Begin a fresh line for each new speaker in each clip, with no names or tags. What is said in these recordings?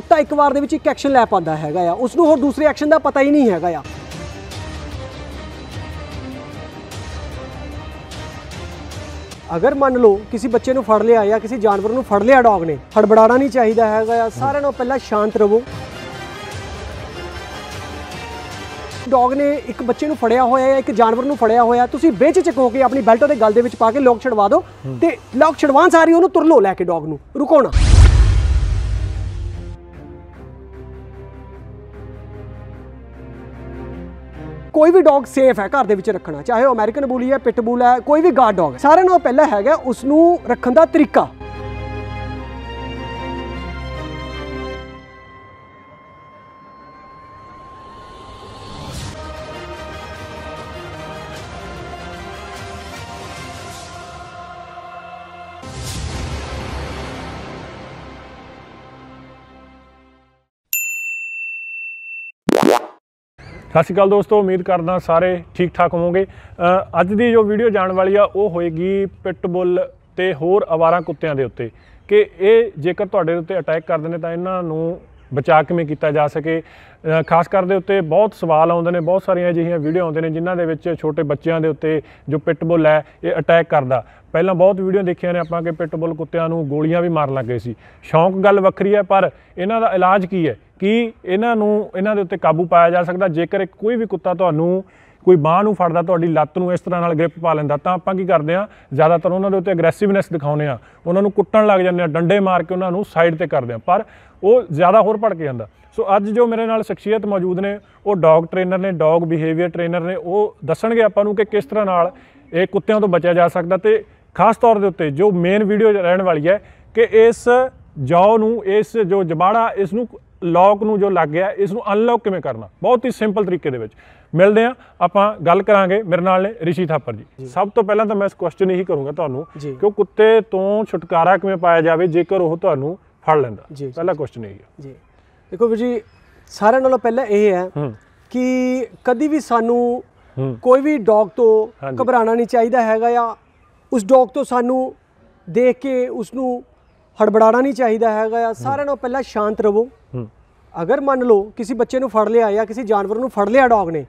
ਕੁੱਤਾ ਇੱਕ ਵਾਰ ਦੇ ਵਿੱਚ ਇੱਕ ਐਕਸ਼ਨ ਲੈ ਪਾਉਂਦਾ ਹੈਗਾ ਆ ਉਸ ਨੂੰ ਹੋਰ ਦੂਸਰੇ ਐਕਸ਼ਨ ਦਾ ਪਤਾ ਹੀ ਨਹੀਂ ਹੈਗਾ ਆ ਅਗਰ ਮੰਨ ਲਓ ਕਿਸੇ ਬੱਚੇ ਨੂੰ ਫੜ ਲਿਆ ਜਾਂ ਕਿਸੇ ਜਾਨਵਰ ਨੂੰ ਫੜ ਲਿਆ ਡੌਗ ਨੇ ਹੜਬੜਾਣਾ ਨਹੀਂ ਚਾਹੀਦਾ ਹੈਗਾ ਆ ਸਾਰਿਆਂ ਨੂੰ ਪਹਿਲਾਂ ਸ਼ਾਂਤ ਰਹੋ ਡੌਗ ਨੇ ਇੱਕ ਬੱਚੇ ਨੂੰ ਫੜਿਆ ਹੋਇਆ ਹੈ ਇੱਕ ਜਾਨਵਰ ਨੂੰ ਫੜਿਆ ਹੋਇਆ ਤੁਸੀਂ ਬੇਝਿਜਕ ਹੋ ਕੇ ਆਪਣੀ ਬੈਲਟ ਉਹਦੇ ਗਲ ਦੇ ਵਿੱਚ ਪਾ ਕੇ ਲੋਕ ਛਡਵਾ ਦਿਓ ਤੇ ਲੋਕ ਛਡਵਾਉਣ ਸਾਰੀ ਉਹਨੂੰ ਤੁਰ ਲੈ ਕੇ ਡੌਗ ਨੂੰ ਰੁਕੋ ਨਾ ਕੋਈ ਵੀ ਡੌਗ ਸੇਫ ਹੈ ਘਰ ਦੇ ਵਿੱਚ ਰੱਖਣਾ ਚਾਹੇ ਉਹ ਅਮਰੀਕਨ ਬੁਲੀ ਹੈ ਪਿਟਬੁਲ ਹੈ ਕੋਈ ਵੀ ਗਾਰਡ ਡੌਗ ਸਾਰਿਆਂ ਨਾਲੋਂ ਪਹਿਲਾਂ ਹੈਗਾ ਉਸ ਨੂੰ ਰੱਖਣ ਦਾ ਤਰੀਕਾ
ਸਤਿ ਸ਼੍ਰੀ ਅਕਾਲ ਦੋਸਤੋ ਉਮੀਦ ਕਰਦਾ ਸਾਰੇ ਠੀਕ ਠਾਕ ਹੋਵੋਗੇ ਅੱਜ ਦੀ ਜੋ ਵੀਡੀਓ ਜਾਣ ਵਾਲੀ ਆ ਉਹ ਹੋਏਗੀ ਪਿਟਬੁੱਲ ਤੇ ਹੋਰ ਆਵਾਰਾ ਕੁੱਤਿਆਂ ਦੇ ਉੱਤੇ ਕਿ ਇਹ ਜੇਕਰ ਤੁਹਾਡੇ ਉੱਤੇ ਅਟੈਕ ਕਰਦੇ ਨੇ ਤਾਂ ਇਹਨਾਂ ਨੂੰ ਬਚਾਅ ਕਿਵੇਂ ਕੀਤਾ ਜਾ ਸਕੇ ਖਾਸ ਕਰ ਦੇ ਉੱਤੇ ਬਹੁਤ ਸਵਾਲ ਆਉਂਦੇ ਨੇ ਬਹੁਤ ਸਾਰੀਆਂ ਅਜਿਹੀਆਂ ਵੀਡੀਓ ਆਉਂਦੇ ਨੇ ਜਿਨ੍ਹਾਂ ਦੇ ਵਿੱਚ ਛੋਟੇ ਬੱਚਿਆਂ ਦੇ ਉੱਤੇ ਜੋ ਬੁੱਲ ਹੈ ਇਹ ਅਟੈਕ ਕਰਦਾ ਪਹਿਲਾਂ ਬਹੁਤ ਵੀਡੀਓ ਦੇਖੀਆਂ ਨੇ ਆਪਾਂ ਕਿ ਬੁੱਲ ਕੁੱਤਿਆਂ ਨੂੰ ਗੋਲੀਆਂ ਵੀ ਮਾਰਨ ਲੱਗੇ ਸੀ ਸ਼ੌਂਕ ਗੱਲ ਵੱਖਰੀ ਹੈ ਪਰ ਇਹਨਾਂ ਦਾ ਇਲਾਜ ਕੀ ਹੈ ਕੀ ਇਹਨਾਂ ਨੂੰ ਇਹਨਾਂ ਦੇ ਉੱਤੇ ਕਾਬੂ ਪਾਇਆ ਜਾ ਸਕਦਾ ਜੇਕਰ ਕੋਈ ਵੀ ਕੁੱਤਾ ਤੁਹਾਨੂੰ ਕੋਈ ਬਾਹ ਨੂੰ ਫੜਦਾ ਤੁਹਾਡੀ ਲੱਤ ਨੂੰ ਇਸ ਤਰ੍ਹਾਂ ਨਾਲ ਗ੍ਰਿਪ ਪਾ ਲੈਂਦਾ ਤਾਂ ਆਪਾਂ ਕੀ ਕਰਦੇ ਆ ਜ਼ਿਆਦਾਤਰ ਉਹਨਾਂ ਦੇ ਉੱਤੇ ਐਗਰੈਸਿਵਨੈਸ ਦਿਖਾਉਂਦੇ ਆ ਉਹਨਾਂ ਨੂੰ ਕੁੱਟਣ ਲੱਗ ਜਾਂਦੇ ਆ ਡੰਡੇ ਮਾਰ ਕੇ ਉਹਨਾਂ ਨੂੰ ਸਾਈਡ ਤੇ ਕਰਦੇ ਆ ਪਰ ਉਹ ਜ਼ਿਆਦਾ ਹੋਰ ਭੜਕ ਜਾਂਦਾ ਸੋ ਅੱਜ ਜੋ ਮੇਰੇ ਨਾਲ ਸ਼ਖਸੀਅਤ ਮੌਜੂਦ ਨੇ ਉਹ ਡੌਗ ਟ੍ਰੇਨਰ ਨੇ ਡੌਗ ਬਿਹੇਵੀਅਰ ਟ੍ਰੇਨਰ ਨੇ ਉਹ ਦੱਸਣਗੇ ਆਪਾਂ ਨੂੰ ਕਿ ਕਿਸ ਤਰ੍ਹਾਂ ਨਾਲ ਇਹ ਕੁੱਤਿਆਂ ਤੋਂ ਬਚਿਆ ਜਾ ਸਕਦਾ ਤੇ ਖਾਸ ਤੌਰ ਦੇ ਉੱਤੇ ਜੋ ਮੇਨ ਵੀਡੀਓ ਰਹਿਣ ਵਾਲੀ ਹੈ ਕਿ ਇਸ ਜੌ ਨੂੰ ਇਸ ਜੋ ਜਬਾੜਾ ਇਸ ਨੂੰ ਲੌਕ ਨੂੰ ਜੋ ਲੱਗ ਗਿਆ ਇਸ ਨੂੰ ਅਨਲੌਕ ਕਿਵੇਂ ਕਰਨਾ ਬਹੁਤ ਹੀ ਸਿੰਪਲ ਤਰੀਕੇ ਦੇ ਵਿੱਚ ਮਿਲਦੇ ਆ ਆਪਾਂ ਗੱਲ ਕਰਾਂਗੇ ਮੇਰੇ ਨਾਲ ਨੇ ਰਿਸ਼ੀ ਥਾਪਰ ਜੀ ਸਭ ਤੋਂ ਪਹਿਲਾਂ ਤਾਂ ਮੈਂ ਇਸ ਕੁਐਸਚਨ ਇਹੀ ਕਰੂੰਗਾ ਤੁਹਾਨੂੰ ਕਿ ਉਹ ਕੁੱਤੇ ਤੋਂ ਛੁਟਕਾਰਾ ਕਿਵੇਂ ਪਾਇਆ ਜਾਵੇ ਜੇਕਰ ਉਹ ਤੁਹਾਨੂੰ ਫੜ ਲੈਂਦਾ ਪਹਿਲਾ ਕੁਐਸਚਨ ਇਹ ਹੈ ਜੀ ਦੇਖੋ ਵੀਰ ਜੀ ਸਾਰਿਆਂ ਨਾਲੋਂ ਪਹਿਲਾਂ ਇਹ ਹੈ ਕਿ ਕਦੀ ਵੀ ਸਾਨੂੰ ਕੋਈ ਵੀ
ਡੌਗ ਤੋਂ ਘਬਰਾਣਾ ਨਹੀਂ ਚਾਹੀਦਾ ਹੈਗਾ ਜਾਂ ਉਸ ਡੌਗ ਤੋਂ ਸਾਨੂੰ ਦੇਖ ਕੇ ਉਸ ਨੂੰ ਹੜਬੜਾਣਾ ਨਹੀਂ ਚਾਹੀਦਾ ਹੈਗਾ ਸਾਰਿਆਂ ਨਾਲੋਂ ਪਹਿਲਾਂ ਸ਼ਾਂਤ ਰਹੋ ਅਗਰ ਮੰਨ ਲਓ ਕਿਸੇ ਬੱਚੇ ਨੂੰ ਫੜ ਲਿਆ ਜਾਂ ਕਿਸੇ ਜਾਨਵਰ ਨੂੰ ਫੜ ਲਿਆ ਡੌਗ ਨੇ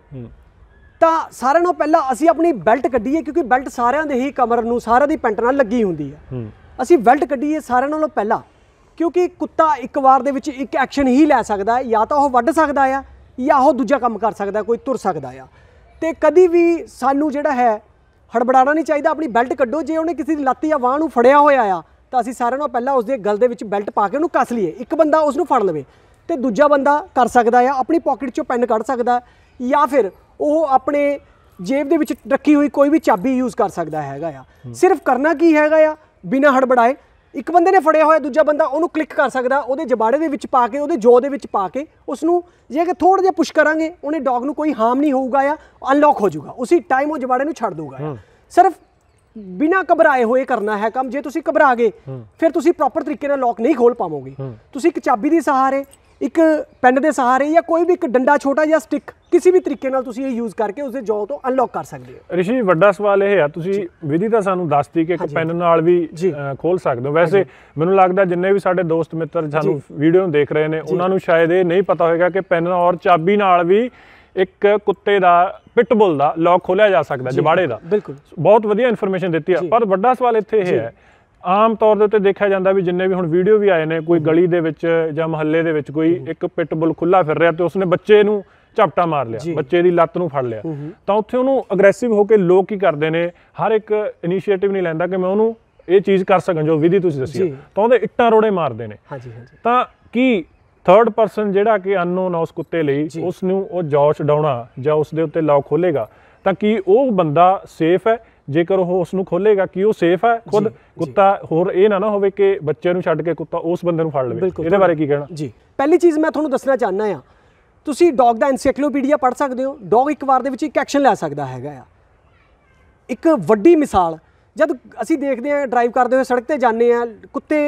ਤਾਂ ਸਾਰਿਆਂ ਨਾਲੋਂ ਪਹਿਲਾਂ ਅਸੀਂ ਆਪਣੀ ਬੈਲਟ ਕੱਢੀਏ ਕਿਉਂਕਿ ਬੈਲਟ ਸਾਰਿਆਂ ਦੇ ਹੀ ਕਮਰ ਨੂੰ ਸਾਰਿਆਂ ਦੀ ਪੈਂਟ ਨਾਲ ਲੱਗੀ ਹੁੰਦੀ ਹੈ ਅਸੀਂ ਬੈਲਟ ਕੱਢੀਏ ਸਾਰਿਆਂ ਨਾਲੋਂ ਪਹਿਲਾਂ ਕਿਉਂਕਿ ਕੁੱਤਾ ਇੱਕ ਵਾਰ ਦੇ ਵਿੱਚ ਇੱਕ ਐਕਸ਼ਨ ਹੀ ਲੈ ਸਕਦਾ ਹੈ ਜਾਂ ਤਾਂ ਉਹ ਵੱਢ ਸਕਦਾ ਆ ਜਾਂ ਉਹ ਦੂਜਾ ਕੰਮ ਕਰ ਸਕਦਾ ਕੋਈ ਤੁਰ ਸਕਦਾ ਆ ਤੇ ਕਦੀ ਵੀ ਸਾਨੂੰ ਜਿਹੜਾ ਹੈ ਹੜਬੜਾਣਾ ਨਹੀਂ ਚਾਹੀਦਾ ਆਪਣੀ ਬੈਲਟ ਕੱਢੋ ਜੇ ਉਹਨੇ ਕਿਸੇ ਦੀ ਲੱਤ ਜਾਂ ਬਾਹ ਨੂੰ ਫੜਿਆ ਹੋਇਆ ਆ ਤਾਂ ਅਸੀਂ ਸਾਰਿਆਂ ਨਾਲੋਂ ਪਹਿਲਾਂ ਉਸਦੇ ਗਲ ਦੇ ਵਿੱਚ ਬੈਲਟ ਪਾ ਕੇ ਉਹਨੂੰ ਕੱਸ ਲਈਏ ਇੱਕ ਬੰਦਾ ਉਸ ਨੂੰ ਫੜ ਲਵੇ ਤੇ ਦੂਜਾ ਬੰਦਾ ਕਰ ਸਕਦਾ ਆ ਆਪਣੀ ਪਾਕਟ ਚੋਂ ਪੈਨ ਕੱਢ ਸਕਦਾ ਜਾਂ ਫਿਰ ਉਹ ਆਪਣੇ ਜੇਬ ਦੇ ਵਿੱਚ ਰੱਖੀ ਹੋਈ ਕੋਈ ਵੀ ਚਾਬੀ ਯੂਜ਼ ਕਰ ਸਕਦਾ ਹੈਗਾ ਆ ਸਿਰਫ ਕਰਨਾ ਕੀ ਹੈਗਾ ਆ ਬਿਨਾ ਹੜਬੜਾਏ ਇੱਕ ਬੰਦੇ ਨੇ ਫੜਿਆ ਹੋਇਆ ਦੂਜਾ ਬੰਦਾ ਉਹਨੂੰ ਕਲਿੱਕ ਕਰ ਸਕਦਾ ਉਹਦੇ ਜਬਾੜੇ ਦੇ ਵਿੱਚ ਪਾ ਕੇ ਉਹਦੇ ਜੋ ਦੇ ਵਿੱਚ ਪਾ ਕੇ ਉਸ ਨੂੰ ਜੇ ਕਿ ਥੋੜਾ ਜਿਹਾ ਪੁਸ਼ ਕਰਾਂਗੇ ਉਹਨੇ ਡੌਗ ਨੂੰ ਕੋਈ ਹਾਰਮ ਨਹੀਂ ਹੋਊਗਾ ਆ ਅਨਲੌਕ ਹੋ ਜਾਊਗਾ ਉਸੇ ਟਾਈਮ ਉਹ ਜਬਾੜੇ ਨੂੰ ਛੱਡ ਦੇਊਗਾ ਸਿਰਫ ਬਿਨਾ ਘਬਰਾਏ ਹੋਏ ਕਰਨਾ ਹੈ ਕੰਮ ਜੇ ਤੁਸੀਂ ਘਬਰਾ ਗਏ ਫਿਰ ਤੁਸੀਂ ਪ੍ਰੋਪਰ ਤਰੀਕੇ ਨਾਲ ਲੌਕ ਨਹੀਂ ਖੋਲ ਪਾਵੋਗੇ ਤੁਸੀਂ ਇੱਕ ਚਾਬੀ ਦੇ ਸਹਾਰੇ ਇੱਕ ਪੈਨ ਦੇ ਸਹਾਰੇ ਜਾਂ ਕੋਈ ਵੀ ਇੱਕ ਡੰਡਾ ਛੋਟਾ ਜਿਹਾ ਸਟਿਕ ਕਿਸੇ ਵੀ ਤਰੀਕੇ ਨਾਲ ਤੁਸੀਂ ਇਹ ਯੂਜ਼ ਕਰਕੇ ਉਸ ਦੇ ਜੋ ਤੋਂ ਅਨਲੌਕ ਕਰ ਸਕਦੇ
ਹੋ ਰਿਸ਼ੀ ਵੱਡਾ ਸਵਾਲ ਇਹ ਆ ਤੁਸੀਂ ਵਿਧੀ ਤਾਂ ਸਾਨੂੰ ਦੱਸਤੀ ਕਿ ਇੱਕ ਪੈਨ ਨਾਲ ਵੀ ਖੋਲ ਸਕਦੇ ਹੋ ਵੈਸੇ ਮੈਨੂੰ ਲੱਗਦਾ ਜਿੰਨੇ ਵੀ ਸਾਡੇ ਦੋਸਤ ਮਿੱਤਰ ਸਾਨੂੰ ਵੀਡੀਓ ਨੂੰ ਦੇਖ ਰਹੇ ਨੇ ਉਹਨਾਂ ਨੂੰ ਸ਼ਾਇਦ ਇਹ ਨਹੀਂ ਪਤਾ ਹੋਵੇਗਾ ਕਿ ਪੈਨ ਔਰ ਚਾਬੀ ਨਾਲ ਵੀ ਇੱਕ ਕੁੱਤੇ ਦਾ ਪਿਟਬੁਲ ਦਾ ਲੌਕ ਖੋਲਿਆ ਜਾ ਸਕਦਾ ਜਬਾੜੇ ਦਾ ਬਿਲਕੁਲ ਬਹੁਤ ਵਧੀਆ ਇਨਫੋਰਮੇਸ਼ਨ ਦਿੱਤੀ ਆ ਪਰ ਵੱਡਾ ਸਵਾਲ ਇੱਥੇ ਇਹ ਹੈ ਆਮ ਤੌਰ ਦੇ ਉੱਤੇ ਦੇਖਿਆ ਜਾਂਦਾ ਵੀ ਜਿੰਨੇ ਵੀ ਹੁਣ ਵੀਡੀਓ ਵੀ ਆਏ ਨੇ ਕੋਈ ਗਲੀ ਦੇ ਵਿੱਚ ਜਾਂ ਮਹੱਲੇ ਦੇ ਵਿੱਚ ਕੋਈ ਇੱਕ ਬੁੱਲ ਖੁੱਲਾ ਫਿਰ ਰਿਹਾ ਤੇ ਉਸਨੇ ਬੱਚੇ ਨੂੰ ਝਪਟਾ ਮਾਰ ਲਿਆ ਬੱਚੇ ਦੀ ਲੱਤ ਨੂੰ ਫੜ ਲਿਆ ਤਾਂ ਉੱਥੇ ਉਹਨੂੰ ਅਗਰੈਸਿਵ ਹੋ ਕੇ ਲੋਕ ਕੀ ਕਰਦੇ ਨੇ ਹਰ ਇੱਕ ਇਨੀਸ਼ੀਏਟਿਵ ਨਹੀਂ ਲੈਂਦਾ ਕਿ ਮੈਂ ਉਹਨੂੰ ਇਹ ਚੀਜ਼ ਕਰ ਸਕਾਂ ਜੋ ਵਿਧੀ ਤੁਸੀਂ ਦੱਸੀ ਤਾਂ ਉਹਦੇ ਇੱਟਾਂ ਰੋੜੇ ਮਾਰਦੇ ਨੇ ਹਾਂਜੀ ਹਾਂਜੀ ਤਾਂ ਕੀ ਥਰਡ ਪਰਸਨ ਜਿਹੜਾ ਕਿ ਅਨਨੋਨ ਉਸ ਕੁੱਤੇ ਲਈ ਉਸ ਨੂੰ ਉਹ ਜੌਸ਼ ਡਾਉਣਾ ਜਾਂ ਉਸ ਦੇ ਉੱਤੇ ਲਾਅ ਖੋਲੇਗਾ ਤਾਂ ਕੀ ਉਹ ਬੰਦਾ ਸੇਫ ਹੈ ਜੇਕਰ ਉਹ ਉਸ ਨੂੰ ਖੋਲੇਗਾ ਕਿ ਉਹ ਸੇਫ ਹੈ ਖੁਦ ਕੁੱਤਾ ਹੋਰ ਇਹ ਨਾ ਨਾ ਹੋਵੇ ਕਿ ਬੱਚੇ ਨੂੰ ਛੱਡ ਕੇ ਕੁੱਤਾ ਉਸ ਬੰਦੇ ਨੂੰ ਫੜ ਲਵੇ ਇਹਦੇ ਬਾਰੇ ਕੀ ਕਹਿਣਾ ਜੀ ਪਹਿਲੀ ਚੀਜ਼ ਮੈਂ ਤੁਹਾਨੂੰ ਦੱਸਣਾ ਚਾਹਨਾ
ਆ ਤੁਸੀਂ ਡੌਗ ਦਾ ਐਨਸਾਈਕਲੋਪੀਡੀਆ ਪੜ੍ਹ ਸਕਦੇ ਹੋ ਡੌਗ ਇੱਕ ਵਾਰ ਦੇ ਵਿੱਚ ਇੱਕ ਐਕਸ਼ਨ ਲੈ ਸਕਦਾ ਹੈਗਾ ਆ ਇੱਕ ਵੱਡੀ ਮਿਸਾਲ ਜਦ ਅਸੀਂ ਦੇਖਦੇ ਆ ਡਰਾਈਵ ਕਰਦੇ ਹੋਏ ਸੜਕ ਤੇ ਜਾਂਦੇ ਆ ਕੁੱਤੇ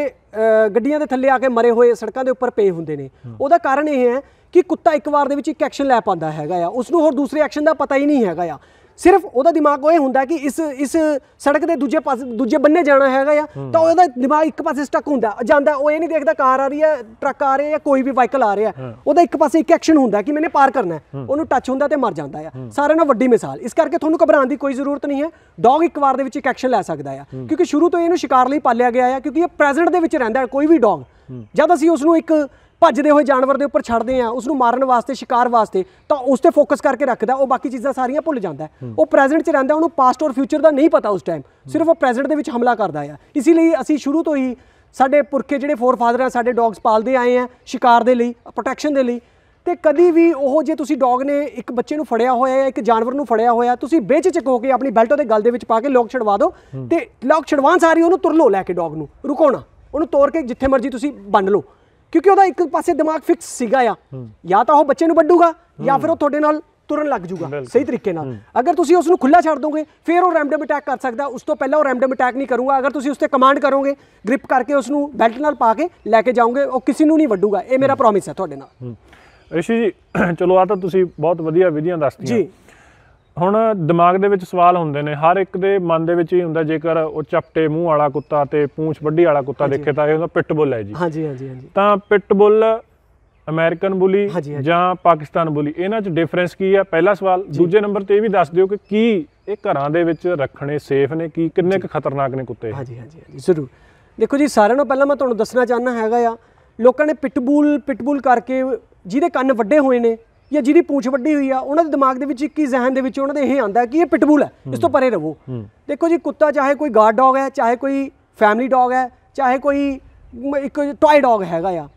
ਗੱਡੀਆਂ ਦੇ ਥੱਲੇ ਆ ਕੇ ਮਰੇ ਹੋਏ ਸੜਕਾਂ ਦੇ ਉੱਪਰ ਪਏ ਹੁੰਦੇ ਨੇ ਉਹਦਾ ਕਾਰਨ ਇਹ ਹੈ ਕਿ ਕੁੱਤਾ ਇੱਕ ਵਾਰ ਦੇ ਵਿੱਚ ਇੱਕ ਐਕਸ਼ਨ ਲੈ ਪਾਉਂਦਾ ਹੈਗਾ ਆ ਉਸ ਨੂੰ ਹੋਰ ਦੂਸਰੇ ਐਕਸ਼ਨ ਦਾ ਪਤਾ ਹੀ ਨਹੀਂ ਹੈਗਾ ਆ ਸਿਰਫ ਉਹਦਾ ਦਿਮਾਗ ਉਹ ਹੁੰਦਾ ਕਿ ਇਸ ਇਸ ਸੜਕ ਦੇ ਦੂਜੇ ਪਾਸੇ ਦੂਜੇ ਬੰਨੇ ਜਾਣਾ ਹੈਗਾ ਆ ਤਾਂ ਉਹਦਾ ਦਿਮਾਗ ਇੱਕ ਪਾਸੇ ਸਟਕ ਹੁੰਦਾ ਜਾਂਦਾ ਉਹ ਇਹ ਨਹੀਂ ਦੇਖਦਾ ਕਾਰ ਆ ਰਹੀ ਹੈ ਟਰੱਕ ਆ ਰਿਹਾ ਜਾਂ ਕੋਈ ਵੀ ਵਾਹਕਲ ਆ ਰਿਹਾ ਉਹਦਾ ਇੱਕ ਪਾਸੇ ਇੱਕ ਐਕਸ਼ਨ ਹੁੰਦਾ ਕਿ ਮੈਨੇ ਪਾਰ ਕਰਨਾ ਹੈ ਉਹਨੂੰ ਟੱਚ ਹੁੰਦਾ ਤੇ ਮਰ ਜਾਂਦਾ ਆ ਸਾਰਿਆਂ ਨਾਲ ਵੱਡੀ ਮਿਸਾਲ ਇਸ ਕਰਕੇ ਤੁਹਾਨੂੰ ਘਬਰਾਉਣ ਦੀ ਕੋਈ ਜ਼ਰੂਰਤ ਨਹੀਂ ਹੈ ਡੌਗ ਇੱਕ ਵਾਰ ਦੇ ਵਿੱਚ ਇੱਕ ਐਕਸ਼ਨ ਲੈ ਸਕਦਾ ਆ ਕਿਉਂਕਿ ਸ਼ੁਰੂ ਤੋਂ ਇਹਨੂੰ ਸ਼ਿਕਾਰ ਲਈ ਪਾਲਿਆ ਗਿਆ ਆ ਕਿਉਂਕਿ ਇਹ ਪ੍ਰੈਜ਼ੈਂਟ ਦੇ ਵਿੱਚ ਰਹਿੰਦਾ ਕੋਈ ਵੀ ਡੌਗ ਜਦ ਅਸੀਂ ਉਸ ਨੂੰ ਇੱਕ ਭੱਜਦੇ ਹੋਏ ਜਾਨਵਰ ਦੇ ਉੱਪਰ ਛੱਡਦੇ ਆ ਉਸ ਨੂੰ ਮਾਰਨ ਵਾਸਤੇ ਸ਼ਿਕਾਰ ਵਾਸਤੇ ਤਾਂ ਉਸ ਤੇ ਫੋਕਸ ਕਰਕੇ ਰੱਖਦਾ ਉਹ ਬਾਕੀ ਚੀਜ਼ਾਂ ਸਾਰੀਆਂ ਭੁੱਲ ਜਾਂਦਾ ਉਹ ਪ੍ਰੈਜ਼ੈਂਟ 'ਚ ਰਹਿੰਦਾ ਉਹਨੂੰ ਪਾਸਟ ਔਰ ਫਿਊਚਰ ਦਾ ਨਹੀਂ ਪਤਾ ਉਸ ਟਾਈਮ ਸਿਰਫ ਉਹ ਪ੍ਰੈਜ਼ੈਂਟ ਦੇ ਵਿੱਚ ਹਮਲਾ ਕਰਦਾ ਆ ਇਸੇ ਲਈ ਅਸੀਂ ਸ਼ੁਰੂ ਤੋਂ ਹੀ ਸਾਡੇ ਪੁਰਖੇ ਜਿਹੜੇ ਫੋਰ ਫਾਦਰ ਆ ਸਾਡੇ ਡੌਗਸ ਪਾਲਦੇ ਆਏ ਆ ਸ਼ਿਕਾਰ ਦੇ ਲਈ ਪ੍ਰੋਟੈਕਸ਼ਨ ਦੇ ਲਈ ਤੇ ਕਦੀ ਵੀ ਉਹ ਜੇ ਤੁਸੀਂ ਡੌਗ ਨੇ ਇੱਕ ਬੱਚੇ ਨੂੰ ਫੜਿਆ ਹੋਇਆ ਹੈ ਇੱਕ ਜਾਨਵਰ ਨੂੰ ਫੜਿਆ ਹੋਇਆ ਤੁਸੀਂ ਬੇਚਿਚਕ ਹੋ ਕੇ ਆਪਣੀ ਬੈਲਟ ਉਹਦੇ ਗਲ ਦੇ ਵਿੱਚ ਪਾ ਕੇ ਲੋਕ ਛਡਵਾ ਦਿਓ ਤੇ ਲੋਕ ਛਡਵਾਉਣ ਸਾਰੀ ਉਹਨੂੰ ਤੁਰ ਲੋ ਲੈ ਕੇ ਡੌਗ ਨੂੰ ਰੁਕਾਉਣਾ ਉਹਨੂੰ ਤੋੜ ਕੇ ਜਿੱਥੇ ਮਰਜ਼ੀ ਤੁਸੀਂ ਬੰਨ ਲਓ ਕਿਉਂਕਿ ਉਹਦਾ ਇੱਕ ਪਾਸੇ ਦਿਮਾਗ ਫਿਕਸ ਸੀਗਾ ਆ ਜਾਂ ਤਾਂ ਉਹ ਬੱਚੇ ਨੂੰ ਵੱਡੂਗਾ ਜਾਂ ਫਿਰ ਉਹ ਤੁਹਾਡੇ ਨਾਲ ਤੁਰਨ ਲੱਗ ਜਾਊਗਾ ਸਹੀ ਤਰੀਕੇ ਨਾਲ ਅਗਰ ਤੁਸੀਂ ਉਸ ਨੂੰ ਖੁੱਲਾ ਛੱਡ ਦੋਗੇ ਫਿਰ ਉਹ ਰੈਂਡਮ ਅਟੈਕ ਕਰ ਸਕਦਾ ਉਸ ਤੋਂ ਪਹਿਲਾਂ ਉਹ ਰੈਂਡਮ ਅਟੈਕ ਨਹੀਂ ਕਰੂਗਾ ਅਗਰ ਤੁਸੀਂ ਉਸ ਤੇ ਕਮਾਂਡ ਕਰੋਗੇ ਗ੍ਰਿਪ ਕਰਕੇ ਉਸ ਨੂੰ ਬੈਲਟ ਨਾਲ ਪਾ ਕੇ ਲੈ ਕੇ ਜਾਓਗੇ ਉਹ ਕਿਸੇ ਨੂੰ ਨਹੀਂ ਵੱਡੂਗਾ ਇਹ ਮੇਰਾ ਪ੍ਰੋਮਿਸ ਹੈ ਤੁਹਾਡੇ
ਨਾਲ ਰਿਸ਼ੀ ਜੀ ਚਲੋ ਆ ਤਾਂ ਤੁਸੀਂ ਬਹੁਤ ਵਧੀਆ ਵਿਧੀਆਂ ਦੱਸਤੀਆਂ ਜੀ ਹੁਣ ਦਿਮਾਗ ਦੇ ਵਿੱਚ ਸਵਾਲ ਹੁੰਦੇ ਨੇ ਹਰ ਇੱਕ ਦੇ ਮਨ ਦੇ ਵਿੱਚ ਹੀ ਹੁੰਦਾ ਜੇਕਰ ਉਹ ਚਪਟੇ ਮੂੰਹ ਵਾਲਾ ਕੁੱਤਾ ਤੇ ਪੂੰਛ ਵੱਡੀ ਵਾਲਾ ਕੁੱਤਾ ਦੇਖੇ ਤਾਂ ਇਹ ਉਹਦਾ ਬੁੱਲ ਹੈ ਜੀ ਹਾਂਜੀ ਹਾਂਜੀ ਹਾਂਜੀ ਤਾਂ ਪਿੱਟ ਬੁੱਲ ਅਮਰੀਕਨ ਬੁਲੀ ਜਾਂ ਪਾਕਿਸਤਾਨ ਬੁਲੀ ਇਹਨਾਂ 'ਚ ਡਿਫਰੈਂਸ ਕੀ ਆ ਪਹਿਲਾ ਸਵਾਲ ਦੂਜੇ ਨੰਬਰ ਤੇ ਇਹ ਵੀ ਦੱਸ ਦਿਓ ਕਿ ਕੀ ਇਹ ਘਰਾਂ ਦੇ ਵਿੱਚ ਰੱਖਣੇ ਸੇਫ ਨੇ ਕੀ ਕਿੰਨੇ ਕੁ ਖਤਰਨਾਕ ਨੇ ਕੁੱਤੇ ਹਾਂਜੀ ਹਾਂਜੀ ਹਾਂਜੀ ਜ਼ਰੂਰ ਦੇਖੋ
ਜੀ ਸਾਰਿਆਂ ਨੂੰ ਪਹਿਲਾਂ ਮੈਂ ਤੁਹਾਨੂੰ ਦੱਸਣਾ ਚਾਹਨਾ ਹੈਗਾ ਆ ਲੋਕਾਂ ਨੇ ਪਿੱਟ ਪਿੱਟ ਪਿਟਬੁਲ ਕਰਕੇ ਜਿਹਦੇ ਕੰਨ ਵੱਡੇ ਹੋਏ ਨੇ ਜਾਂ ਜਿਹਦੀ ਪੂੰਛ ਵੱਡੀ ਹੋਈ ਆ ਉਹਨਾਂ ਦੇ ਦਿਮਾਗ ਦੇ ਵਿੱਚ ਇੱਕ ਹੀ ਜ਼ਹਿਨ ਦੇ ਵਿੱਚ ਉਹਨਾਂ ਦੇ ਇਹ ਆਂਦਾ ਕਿ ਇਹ ਪਿਟਬੁਲ ਹੈ ਇਸ ਤੋਂ ਪਰੇ ਰਹੋ ਦੇਖੋ ਜੀ ਕੁੱਤਾ ਚਾਹੇ ਕੋਈ ਗਾਰਡ ਡੌਗ ਹੈ ਚਾਹੇ ਕੋਈ ਫੈਮਿਲੀ ਡੌਗ ਹੈ ਚਾਹੇ ਕੋਈ ਇੱਕ ਟੌਏ ਡੌਗ ਹੈਗਾ ਆ